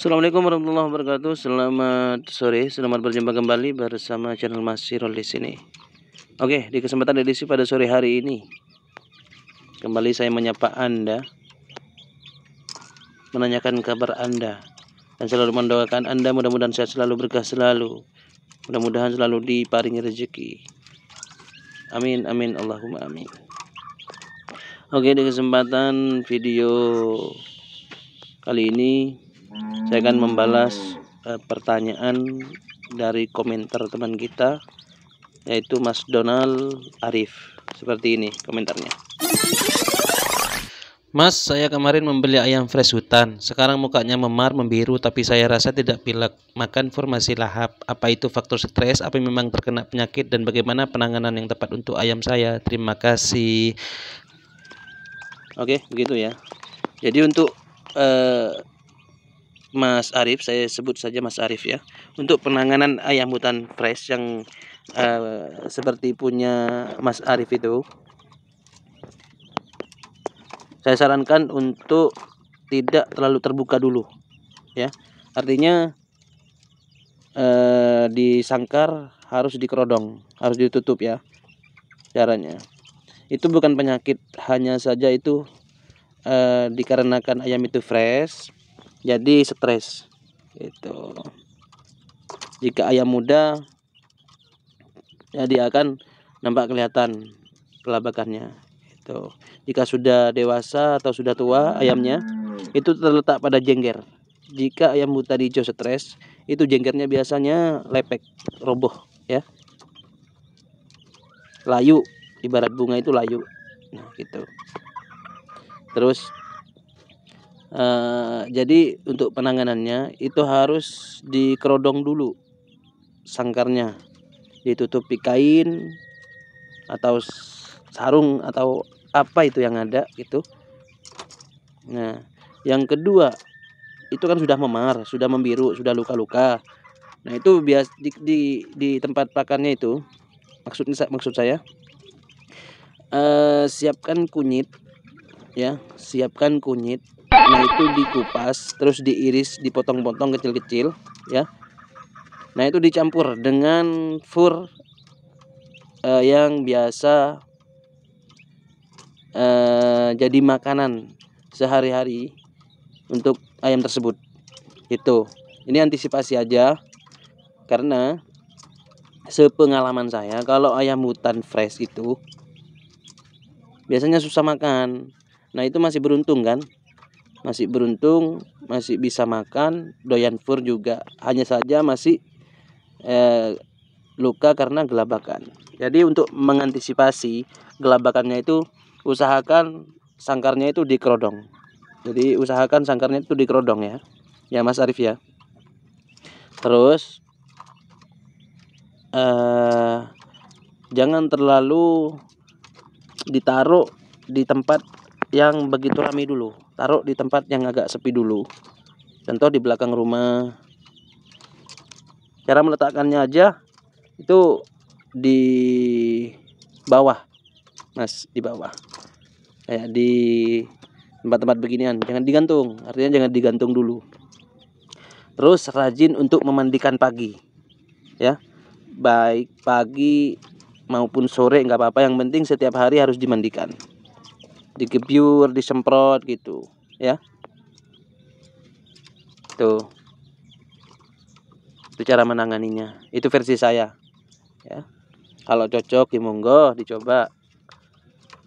Assalamualaikum warahmatullahi wabarakatuh. Selamat sore, selamat berjumpa kembali bersama channel Masirol di sini. Oke, di kesempatan edisi pada sore hari ini kembali saya menyapa Anda, menanyakan kabar Anda dan selalu mendoakan Anda mudah-mudahan sehat selalu berkah selalu. Mudah-mudahan selalu diparingi rezeki. Amin amin Allahumma amin. Oke, di kesempatan video kali ini saya akan membalas uh, pertanyaan dari komentar teman kita yaitu Mas Donald Arif seperti ini komentarnya Mas saya kemarin membeli ayam fresh hutan sekarang mukanya memar membiru tapi saya rasa tidak pilek makan formasi lahap apa itu faktor stres apa memang terkena penyakit dan bagaimana penanganan yang tepat untuk ayam saya terima kasih Oke begitu ya jadi untuk eh, Mas Arif, saya sebut saja Mas Arif ya, untuk penanganan ayam hutan fresh yang uh, seperti punya Mas Arif itu, saya sarankan untuk tidak terlalu terbuka dulu, ya. Artinya uh, di sangkar harus dikerodong, harus ditutup ya, caranya. Itu bukan penyakit hanya saja itu uh, dikarenakan ayam itu fresh jadi stres itu jika ayam muda ya dia akan nampak kelihatan pelabakannya itu jika sudah dewasa atau sudah tua ayamnya itu terletak pada jengger jika ayam buta di hijau stres itu jenggernya biasanya lepek roboh ya layu ibarat bunga itu layu nah gitu terus Eh, jadi untuk penanganannya itu harus dikerodong dulu sangkarnya ditutupi kain atau sarung atau apa itu yang ada itu. Nah, yang kedua itu kan sudah memar, sudah membiru, sudah luka-luka. Nah, itu bias di, di, di tempat pakannya itu maksudnya maksud saya uh, siapkan kunyit ya, siapkan kunyit Nah itu dikupas terus diiris dipotong-potong kecil-kecil ya. Nah itu dicampur dengan fur uh, yang biasa uh, jadi makanan sehari-hari untuk ayam tersebut. Itu ini antisipasi aja karena sepengalaman saya kalau ayam hutan fresh itu biasanya susah makan. Nah itu masih beruntung kan masih beruntung masih bisa makan doyan fur juga hanya saja masih eh, luka karena gelabakan jadi untuk mengantisipasi gelabakannya itu usahakan sangkarnya itu dikerodong jadi usahakan sangkarnya itu dikerodong ya ya Mas Arif ya terus eh, jangan terlalu ditaruh di tempat yang begitu ramai dulu taruh di tempat yang agak sepi dulu contoh di belakang rumah cara meletakkannya aja itu di bawah mas di bawah kayak di tempat-tempat beginian jangan digantung artinya jangan digantung dulu terus rajin untuk memandikan pagi ya baik pagi maupun sore nggak apa-apa yang penting setiap hari harus dimandikan digebyur disemprot gitu ya tuh itu cara menanganinya itu versi saya ya kalau cocok di ya monggo dicoba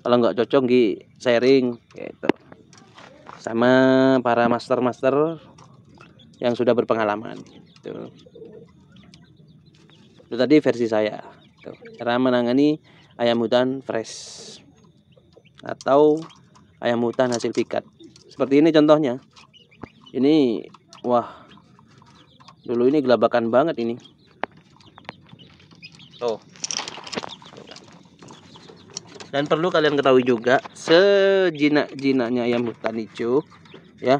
kalau nggak cocok di sharing gitu sama para master-master yang sudah berpengalaman gitu. itu tadi versi saya gitu. cara menangani ayam hutan fresh atau ayam hutan hasil pikat seperti ini contohnya ini wah dulu ini gelabakan banget ini tuh dan perlu kalian ketahui juga sejinak-jinaknya ayam hutan hijau ya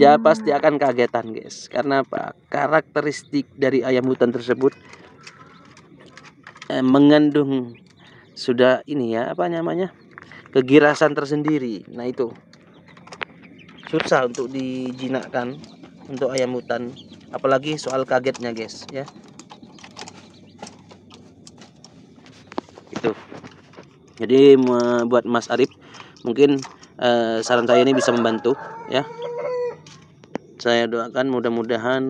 dia pasti akan kagetan guys karena apa karakteristik dari ayam hutan tersebut eh, mengandung sudah ini ya apa namanya kegirasan tersendiri nah itu susah untuk dijinakkan untuk ayam hutan apalagi soal kagetnya guys ya itu jadi buat Mas Arif mungkin eh, saran saya ini bisa membantu ya saya doakan mudah-mudahan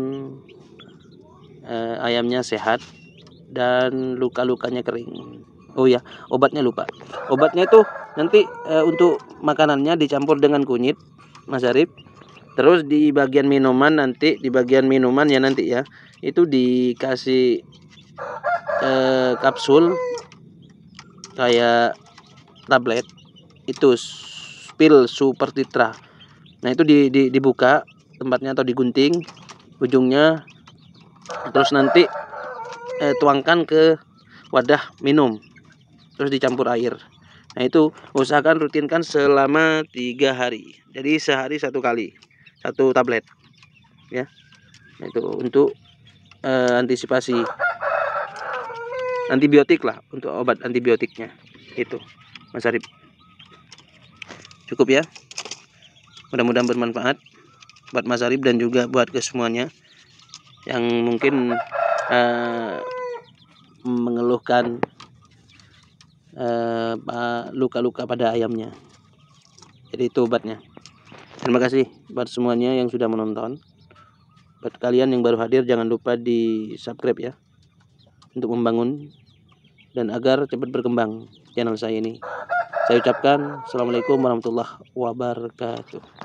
eh, ayamnya sehat dan luka-lukanya kering oh ya obatnya lupa obatnya itu nanti e, untuk makanannya dicampur dengan kunyit Mas Arif terus di bagian minuman nanti di bagian minuman ya nanti ya itu dikasih e, kapsul kayak tablet itu spill super titra nah itu di, di, dibuka tempatnya atau digunting ujungnya terus nanti e, tuangkan ke wadah minum terus dicampur air Nah itu usahakan rutinkan selama tiga hari. Jadi sehari satu kali satu tablet ya. Nah, itu untuk uh, antisipasi antibiotik lah untuk obat antibiotiknya itu Mas Arif. Cukup ya. Mudah-mudahan bermanfaat buat Mas Arif dan juga buat kesemuanya yang mungkin uh, mengeluhkan Eh, ah, luka-luka uh, pada ayamnya jadi itu obatnya terima kasih buat semuanya yang sudah menonton buat kalian yang baru hadir jangan lupa di subscribe ya untuk membangun dan agar cepat berkembang channel saya ini saya ucapkan assalamualaikum warahmatullahi wabarakatuh